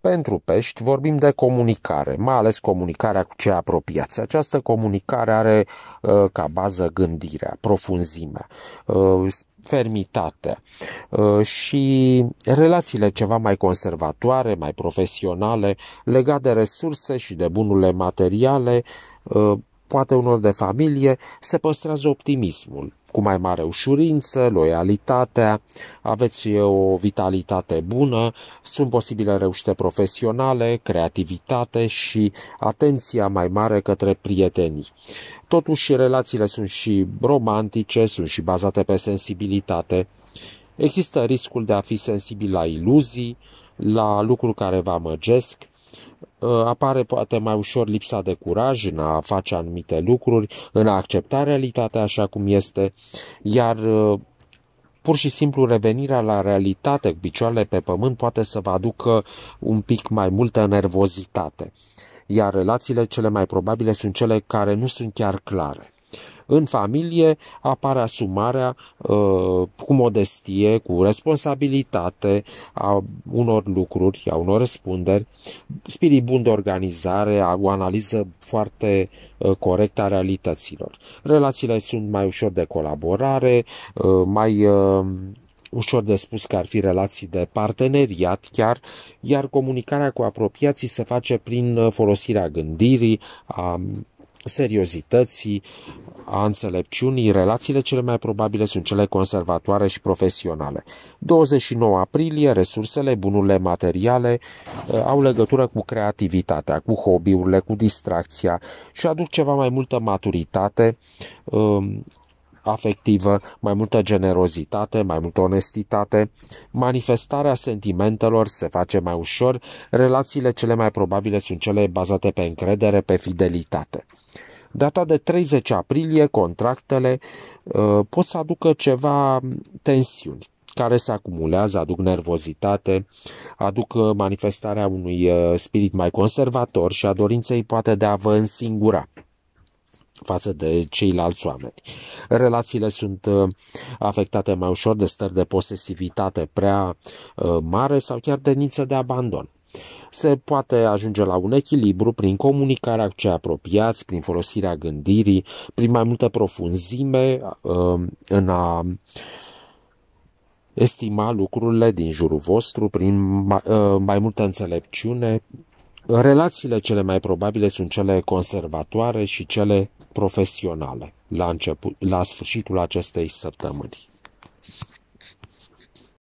Pentru pești vorbim de comunicare, mai ales comunicarea cu cei apropiați. Această comunicare are uh, ca bază gândirea, profunzimea, uh, ă, fermitatea uh, ă, și relațiile ceva mai conservatoare, mai profesionale, legate de resurse și de bunurile materiale, poate unor de familie, se păstrează optimismul cu mai mare ușurință, loialitatea, aveți o vitalitate bună, sunt posibile reușite profesionale, creativitate și atenția mai mare către prietenii. Totuși, relațiile sunt și romantice, sunt și bazate pe sensibilitate. Există riscul de a fi sensibil la iluzii, la lucruri care vă amăgesc, Uh, apare poate mai ușor lipsa de curaj în a face anumite lucruri, în a accepta realitatea așa cum este, iar uh, pur și simplu revenirea la realitate, picioarele pe pământ, poate să vă aducă un pic mai multă nervozitate. Iar relațiile cele mai probabile sunt cele care nu sunt chiar clare. În familie apare asumarea uh, cu modestie, cu responsabilitate a unor lucruri, a unor răspunderi, spirit bun de organizare, o analiză foarte uh, corectă a realităților. Relațiile sunt mai ușor de colaborare, uh, mai ușor de spus că ar fi relații de parteneriat chiar, iar comunicarea cu apropiații se face prin folosirea gândirii, a seriozității, a înțelepciunii, relațiile cele mai probabile sunt cele conservatoare și profesionale. 29 aprilie, resursele, bunurile materiale uh, au legătură cu creativitatea, cu hobby-urile, cu distracția și aduc ceva mai multă maturitate um, afectivă, mai multă generozitate, mai multă onestitate, manifestarea sentimentelor se face mai ușor, relațiile cele mai probabile sunt cele bazate pe încredere, pe fidelitate data de 30 aprilie, contractele uh, pot să aducă ceva tensiuni care se acumulează, aduc nervozitate, aduc uh, manifestarea unui uh, spirit mai conservator și a dorinței poate de a vă însingura față de ceilalți oameni. Relațiile sunt afectate mai ușor de stări de posesivitate prea mare sau chiar de niță de abandon se poate ajunge la un echilibru prin comunicarea cu cei apropiați, prin folosirea gândirii, prin mai multă profunzime um, în a estima lucrurile din jurul vostru, prin uh, mai, multă înțelepciune. Relațiile cele mai probabile sunt cele conservatoare și cele profesionale la, început, la sfârșitul acestei săptămâni.